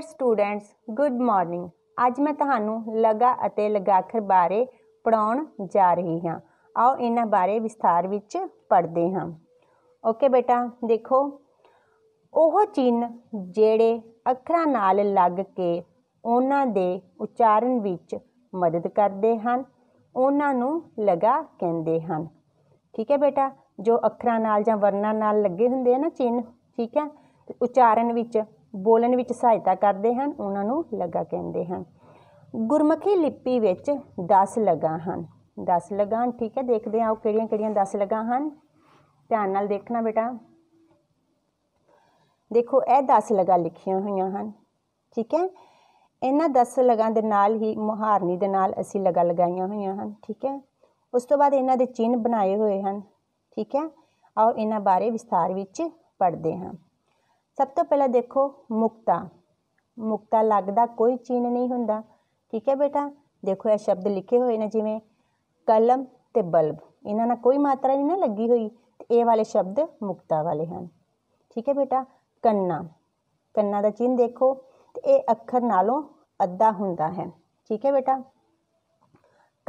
dear students good morning ਅੱਜ ਮੈਂ ਤੁਹਾਨੂੰ ਲਗਾ ਅਤੇ ਲਗਾਖਰ ਬਾਰੇ ਪੜਾਉਣ ਜਾ ਰਹੀ ਹਾਂ ਆਓ ਇਹਨਾਂ ਬਾਰੇ ਵਿਸਥਾਰ ਵਿੱਚ ਪੜ੍ਹਦੇ ਹਾਂ ਓਕੇ ਬੇਟਾ ਦੇਖੋ ਉਹ ਚਿੰਨ ਜਿਹੜੇ ਅੱਖਰਾਂ ਨਾਲ ਲੱਗ ਕੇ ਉਹਨਾਂ ਦੇ ਉਚਾਰਨ ਵਿੱਚ ਮਦਦ ਕਰਦੇ ਹਨ ਉਹਨਾਂ ਨੂੰ ਲਗਾ ਕਹਿੰਦੇ ਹਨ ਠੀਕ ਹੈ ਬੇਟਾ ਜੋ ਅੱਖਰਾਂ ਨਾਲ ਜਾਂ ਵਰਨਾਂ ਨਾਲ ਲੱਗੇ ਹੁੰਦੇ ਆ ਨਾ ਚਿੰਨ ਠੀਕ ਹੈ ਉਚਾਰਨ ਵਿੱਚ ਬੋਲਣ ਵਿੱਚ ਸਹਾਇਤਾ ਕਰਦੇ ਹਨ ਉਹਨਾਂ ਨੂੰ ਲਗਾ ਕਹਿੰਦੇ ਹਨ ਗੁਰਮੁਖੀ ਲਿਪੀ ਵਿੱਚ 10 ਲਗਾ ਹਨ 10 ਲਗਾ ਹਨ ਠੀਕ ਹੈ ਦੇਖਦੇ ਆਓ ਉਹ ਕਿਹੜੀਆਂ-ਕਿਹੜੀਆਂ 10 ਲਗਾ ਹਨ ਧਿਆਨ ਨਾਲ ਦੇਖਣਾ ਬੇਟਾ ਦੇਖੋ ਇਹ 10 ਲਗਾ ਲਿਖੀਆਂ ਹੋਈਆਂ ਹਨ ਠੀਕ ਹੈ ਇਹਨਾਂ 10 ਲਗਾਂ ਦੇ ਨਾਲ ਹੀ ਮੁਹਾਰਨੀ ਦੇ ਨਾਲ ਅਸੀਂ ਲਗਾ ਲਗਾਈਆਂ ਹੋਈਆਂ ਹਨ ਠੀਕ ਹੈ ਉਸ ਤੋਂ ਬਾਅਦ ਇਹਨਾਂ ਦੇ ਚਿੰਨ ਬਣਾਏ ਹੋਏ ਹਨ ਠੀਕ ਹੈ ਆਓ ਇਹਨਾਂ ਬਾਰੇ ਵਿਸਥਾਰ ਵਿੱਚ ਪੜ੍ਹਦੇ ਹਾਂ सब तो पहला देखो मुक्ता मुक्ता लगता कोई चिन्ह नहीं होंगे ठीक है बेटा देखो यह शब्द लिखे हुए हैं जिमें कलम तो बल्ब इन्हों कोई मात्रा नहीं ना लगी हुई ये वाले शब्द मुक्ता वाले हैं ठीक है बेटा कन्ना कन्ना का चिन्ह देखो तो ये अखर नालों अद्धा हों है ठीक है बेटा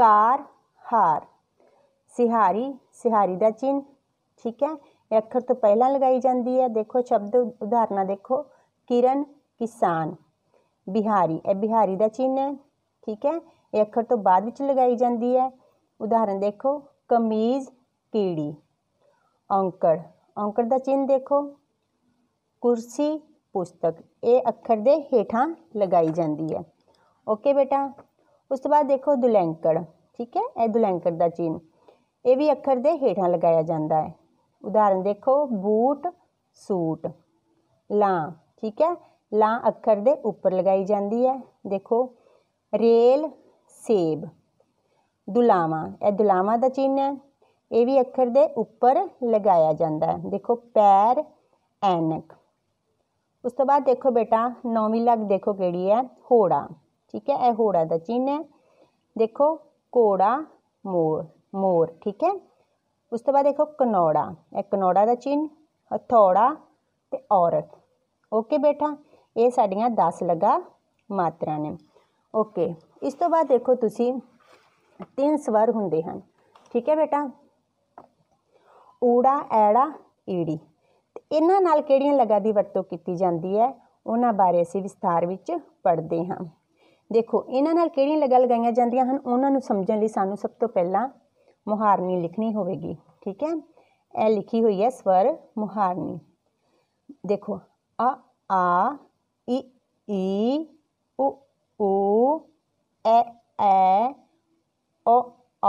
कार हार सिहारी सिहारी का चिन्ह ठीक है ਅੱਖਰ ਤੋਂ ਪਹਿਲਾਂ ਲਗਾਈ ਜਾਂਦੀ ਹੈ ਦੇਖੋ ਸ਼ਬਦ ਉਦਾਹਰਨਾਂ ਦੇਖੋ ਕਿਰਨ ਕਿਸਾਨ ਬਿਹਾਰੀ ਇਹ ਬਿਹਾਰੀ ਦਾ ਚਿੰਨ ਹੈ ਠੀਕ ਹੈ ਇਹ ਅੱਖਰ ਤੋਂ ਬਾਅਦ ਵਿੱਚ ਲਗਾਈ ਜਾਂਦੀ ਹੈ ਉਦਾਹਰਨ ਦੇਖੋ ਕਮੀਜ਼ ਕੀੜੀ ਔਂਕੜ ਔਂਕੜ ਦਾ ਚਿੰਨ ਦੇਖੋ ਕੁਰਸੀ ਪੁਸਤਕ ਇਹ ਅੱਖਰ ਦੇ ਹੇਠਾਂ ਲਗਾਈ ਜਾਂਦੀ ਹੈ ਓਕੇ ਬੇਟਾ ਉਸ ਤੋਂ ਬਾਅਦ ਦੇਖੋ ਦੁਲੈਂਕੜ ਠੀਕ ਹੈ ਇਹ ਦੁਲੈਂਕੜ ਦਾ ਚਿੰਨ ਇਹ ਵੀ ਅੱਖਰ ਦੇ ਹੇਠਾਂ ਲਗਾਇਆ ਜਾਂਦਾ ਹੈ उदाहरण देखो बूट सूट ला ठीक है ला अखर के उपर लगाई जाती है देखो रेल सेब दुलाव यह दुलाव का चिन्ह है ये भी अखर के उपर लगया जाता है देखो पैर एनक उस तो बाद देखो बेटा नौवीं लग देखो कि है होड़ा ठीक है यह होड़ा का चिन्ह है देखो घोड़ा मोर मोर ठीक है उस तो बाद देखो कनौड़ा एक कनौड़ा का चिन्ह हथौड़ा तो औरत ओके बेटा ये साढ़िया दस लगा मात्रा ने ओके इस तो बाद देखो ती तीन स्वर होंगे हैं ठीक है बेटा ऊड़ा ऐड़ा ईड़ी इन्हों कि लगा की वरतों की जाती है उन्होंने बारे अं विस्तार पढ़ते हाँ देखो इन्हों लगा लगाई जाने समझने लिए सू सब तो पहला मुहारनी लिखनी होगी ठीक है ए लिखी हुई है स्वर मुहारनी देखो ਆ आ इ ई उ उ ए ए ओ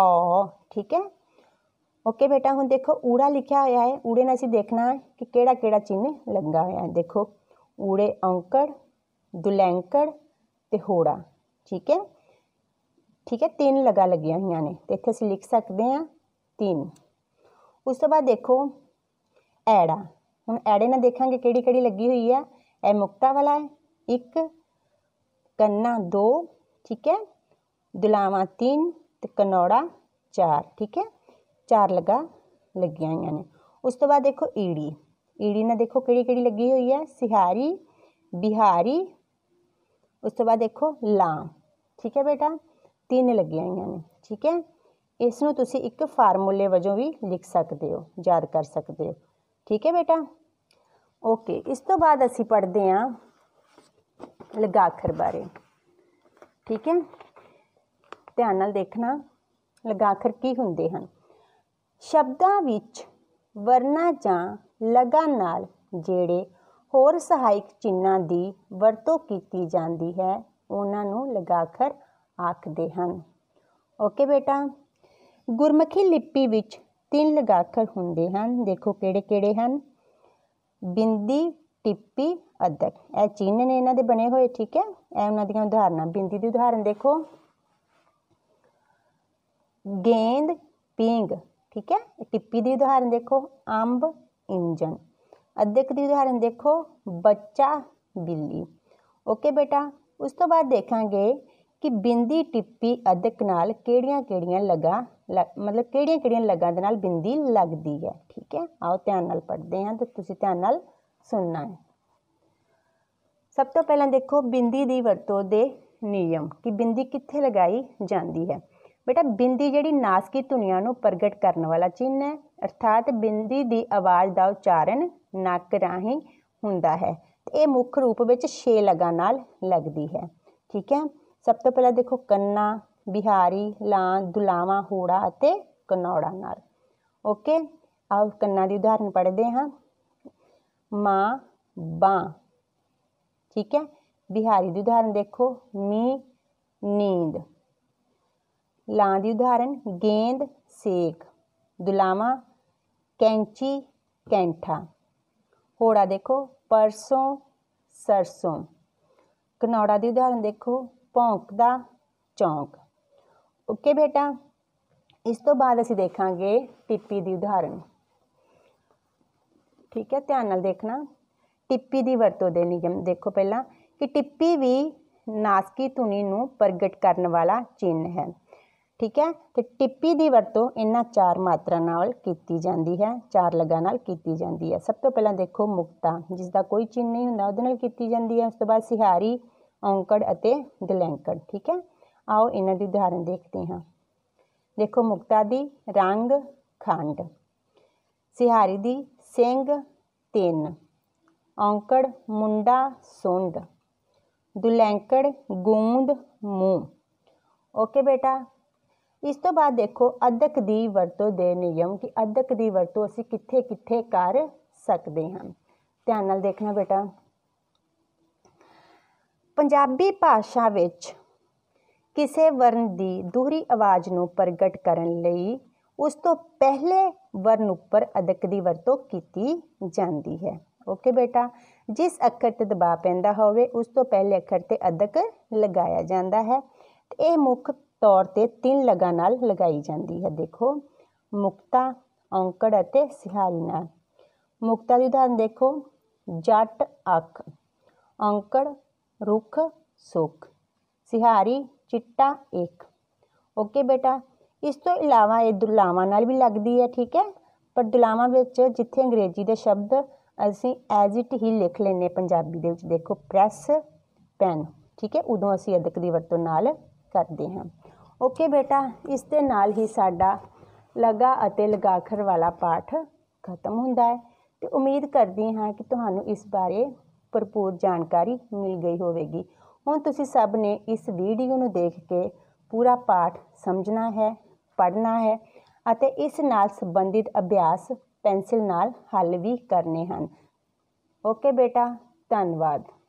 ओ ठीक है ओके बेटा हूँ देखो ऊड़ा लिखा हुआ है ऊड़े ने असं देखना है कि केड़ा केड़ा चिन्ह लगा हुआ है देखो ऊड़े औंकड़ दुलैंकड़ होड़ा ठीक है ठीक है तीन लगा लगिया हुई ने तो इतने असं लिख सकते हैं तीन उस तो बाद देखो ऐड़ा हूँ ऐड़े ने देखा कि लगी हुई है ऐ मुक्ता वाला है एक कन्ना दो ठीक है दुलावा तीन तो कनौड़ा चार ठीक है चार लगा लगिया हुई ने उस तो बाद देखो ईड़ी ईड़ी ने देखो कि लगी हुई है सिहारी बिहारी उस तो बाद देखो लाम ठीक है बेटा तीन लगिया हुई ठीक है इसनों तुम एक फार्मूले वजो भी लिख सकते हो याद कर सकते हो ठीक है बेटा ओके इस तो बाद असी पढ़ते हाँ लगाखर बारे ठीक है ध्यान देखना लगाखर की होंगे शब्दों वर्णा ज लगा जेड़े होर सहायक चिन्ह की वरतों की जाती है उन्होंने लगाखर आखते हैं ओके बेटा गुरमुखी लिपि में तीन लगाखर होंगे हैं देखो किड़े कि बिंदी टिप्पी अदक यह चिन्ह ने इन्हों के बने हुए ठीक है यह उन्होंने उदाहरण बिंदी की उदाहरण देखो गेंद पींग ठीक है टिप्पी की उदाहरण देखो अंब इंजन अदक की उदाहरण देखो बच्चा बिल्ली ओके बेटा उस तो बाद देखा कि बिंदी टिप्पी अदक नाल लगा लग मतलब केड़िया केड़िया लगा के नाल बिंदी लगती है ठीक है आओ ध्यान पढ़ते हैं तो तुम ध्यान सुनना है सब तो पहला देखो बिंदी की वरतों के नियम कि बिंदी कितने लगाई जाती है बेटा बिंदी जी नासकी धुनिया प्रगट करने वाला चिन्ह है अर्थात बिंदी की आवाज़ का उच्चारण नक् राही हों मुख्य रूप में छे लगा लगती है ठीक है सब तो पहला देखो कन्ना बिहारी लां दुलावा होड़ा कनौड़ा नर ओके आओ कन्ना की उदाहरण पढ़ते हाँ माँ बां ठीक है बिहारी की उदाहरण देखो मी नींद लां की उदाहरण गेंद सेक दुलावा कैंची कैंठा होड़ा देखो परसों सरसों कनौड़ा की उदाहरण देखो ਭੌਂਕਦਾ ਚੌਂਕ ਓਕੇ ਬੇਟਾ ਇਸ ਤੋਂ ਬਾਅਦ ਅਸੀਂ ਦੇਖਾਂਗੇ ਟਿੱਪੀ ਦੀ ਉਦਾਹਰਣ ਠੀਕ ਹੈ ਧਿਆਨ ਨਾਲ ਦੇਖਣਾ ਟਿੱਪੀ ਦੀ ਵਰਤੋਂ ਦੇ ਨਿਯਮ ਦੇਖੋ ਪਹਿਲਾਂ ਕਿ ਟਿੱਪੀ ਵੀ ਨਾਸਕੀ ਧੁਨੀ ਨੂੰ ਪ੍ਰਗਟ ਕਰਨ ਵਾਲਾ ਚਿੰਨ ਹੈ ਠੀਕ ਹੈ ਤੇ ਟਿੱਪੀ ਦੀ ਵਰਤੋਂ ਇਹਨਾਂ ਚਾਰ ਮਾਤਰਾ ਨਾਲ ਕੀਤੀ ਜਾਂਦੀ ਹੈ ਚਾਰ ਲਗਾ ਨਾਲ ਕੀਤੀ ਜਾਂਦੀ ਹੈ ਸਭ ਤੋਂ ਪਹਿਲਾਂ ਦੇਖੋ ਮੁਕਤਾ ਜਿਸ ਦਾ ਕੋਈ ਚਿੰਨ ਨਹੀਂ ਹੁੰਦਾ ਉਹਦੇ ਨਾਲ ਕੀਤੀ ਜਾਂਦੀ ਹੈ ਉਸ ਤੋਂ ਬਾਅਦ ਸਿਹਾਰੀ ਔਂਕੜ ਅਤੇ ਦਲੈਂਕੜ ਠੀਕ ਹੈ ਆਓ ਇਹਨਾਂ ਦੀ ਉਦਾਹਰਨ ਦੇਖਦੇ ਹਾਂ ਦੇਖੋ ਮੁਕਤਾ ਦੀ ਰੰਗ ਖੰਡ ਸਿਹਾਰੀ ਦੀ ਸਿੰਘ ਤਿੰਨ ਔਂਕੜ ਮੁੰਡਾ ਸੁੰਡ ਦੁਲੈਂਕੜ ਗੂੰਦ ਮੂੰਹ ਓਕੇ ਬੇਟਾ ਇਸ ਤੋਂ ਬਾਅਦ ਦੇਖੋ ਅਦਕ ਦੀ ਵਰਤੋਂ ਦੇ ਨਿਯਮ ਕਿ ਅਦਕ ਦੀ ਵਰਤੋਂ ਅਸੀਂ ਕਿੱਥੇ ਕਿੱਥੇ ਕਰ ਸਕਦੇ ਹਾਂ ਧਿਆਨ ਨਾਲ ਦੇਖਣਾ ਬੇਟਾ पंजाबी भाषा में किसी वर्ण की दूहरी आवाज़ को प्रगट करने उस तो पहले वर्ण उपर अदक की वरतों की जाती है ओके बेटा जिस अखर से दबाव पैदा हो उस तो पहले अखर से अदक लगया जाता है यह मुख्य तौर पर तीन लगा नाल लगाई जाती है देखो मुक्ता औंकड़ सिहारी नाल मुक्ता उदाहरण देखो जट अख औंकड़ ਰੁੱਖ ਸੁੱਖ ਸਿਹਾਰੀ ਚਿੱਟਾ ਏਕ ਓਕੇ ਬੇਟਾ ਇਸ ਤੋਂ ਇਲਾਵਾ ਇਹ ਦੁਲਾਵਾਂ ਨਾਲ ਵੀ ਲੱਗਦੀ ਹੈ ਠੀਕ ਹੈ ਪਰ ਦੁਲਾਵਾਂ ਵਿੱਚ ਜਿੱਥੇ ਅੰਗਰੇਜ਼ੀ ਦੇ ਸ਼ਬਦ ਅਸੀਂ ਐਜ਼ ਇਟ ਹੀ ਲਿਖ ਲੈਨੇ ਪੰਜਾਬੀ ਦੇ ਵਿੱਚ ਦੇਖੋ ਪ੍ਰੈਸ ਪੈਨ ਠੀਕ ਹੈ ਉਦੋਂ ਅਸੀਂ ਅਦਕ ਦੀ ਵਰਤੋਂ ਨਾਲ ਕਰਦੇ ਹਾਂ ਓਕੇ ਬੇਟਾ ਇਸ ਦੇ ਨਾਲ ਹੀ ਸਾਡਾ ਲਗਾ ਅਤੇ ਲਗਾਖਰ ਵਾਲਾ ਪਾਠ ਖਤਮ ਹੁੰਦਾ ਹੈ ਤੇ ਉਮੀਦ ਕਰਦੀ ਹਾਂ ਕਿ ਤੁਹਾਨੂੰ ਇਸ ਬਾਰੇ भरपूर जानकारी मिल गई होगी हूँ तुम सब ने इस भीडियो में देख के पूरा पाठ समझना है पढ़ना है इस संबंधित अभ्यास पेंसिल नाल हल भी करने हैं ओके बेटा धन्यवाद